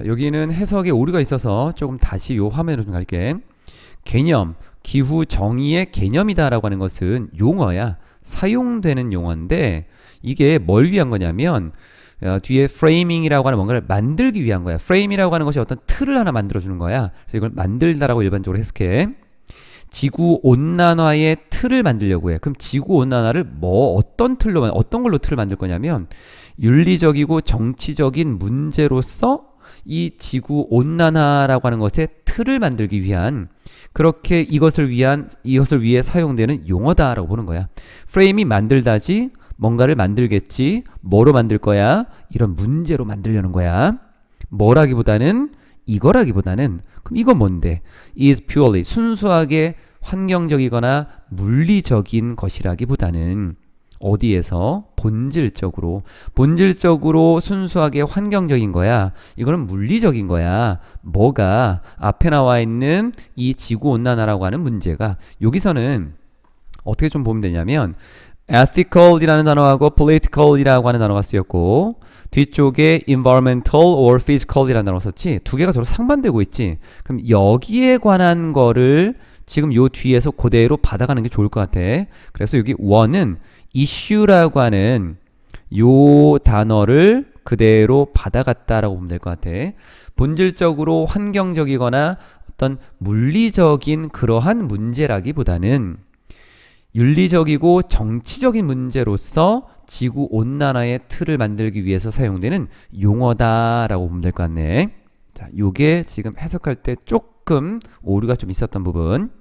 자, 여기는 해석에 오류가 있어서 조금 다시 요 화면으로 좀 갈게. 개념, 기후 정의의 개념이다라고 하는 것은 용어야. 사용되는 용어인데 이게 뭘 위한 거냐면 어, 뒤에 프레이밍이라고 하는 뭔가를 만들기 위한 거야. 프레임이라고 하는 것이 어떤 틀을 하나 만들어 주는 거야. 그래서 이걸 만들다라고 일반적으로 해석해. 지구 온난화의 틀을 만들려고 해. 그럼 지구 온난화를 뭐 어떤 틀로 어떤 걸로 틀을 만들 거냐면 윤리적이고 정치적인 문제로서 이 지구 온난화라고 하는 것의 틀을 만들기 위한 그렇게 이것을 위한 이것을 위해 사용되는 용어다라고 보는 거야. 프레임이 만들다지 뭔가를 만들겠지. 뭐로 만들 거야? 이런 문제로 만들려는 거야. 뭐라기보다는 이거라기보다는 그럼 이건 뭔데? is purely 순수하게 환경적이거나 물리적인 것이라기보다는 어디에서 본질적으로 본질적으로 순수하게 환경적인 거야 이거는 물리적인 거야 뭐가 앞에 나와 있는 이 지구온난화라고 하는 문제가 여기서는 어떻게 좀 보면 되냐면 ethical이라는 단어하고 political이라고 하는 단어가 쓰였고 뒤쪽에 environmental or physical이라는 단어 가 썼지 두 개가 서로 상반되고 있지 그럼 여기에 관한 거를 지금 요 뒤에서 그대로 받아가는 게 좋을 것 같아. 그래서 여기 원은 이슈라고 하는 요 단어를 그대로 받아갔다라고 보면 될 것 같아. 본질적으로 환경적이거나 어떤 물리적인 그러한 문제라기보다는 윤리적이고 정치적인 문제로서 지구 온난화의 틀을 만들기 위해서 사용되는 용어다라고 보면 될 것 같네. 자, 요게 지금 해석할 때 조금 오류가 좀 있었던 부분.